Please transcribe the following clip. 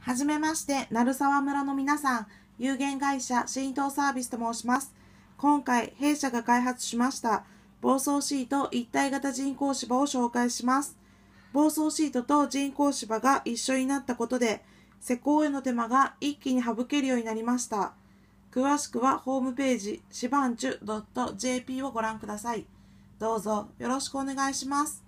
はじめまして、鳴沢村の皆さん、有限会社新東サービスと申します。今回、弊社が開発しました、暴走シート一体型人工芝を紹介します。暴走シートと人工芝が一緒になったことで、施工への手間が一気に省けるようになりました。詳しくはホームページ、しばんちゅ .jp をご覧ください。どうぞよろしくお願いします。